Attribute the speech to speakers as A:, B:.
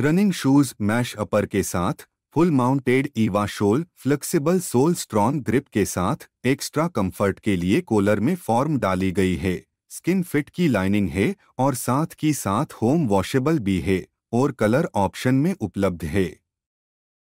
A: running shoes mash upper के साथ full mounted EVA sole flexible sole strong grip के साथ एक्स्ट्रा कंफर्ट के लिए कोलर में फॉर्म डाली गई है स्किन फिट की लाइनिंग है और साथ की साथ होम वॉशेबल भी है और कलर ऑप्शन में उपलब्ध है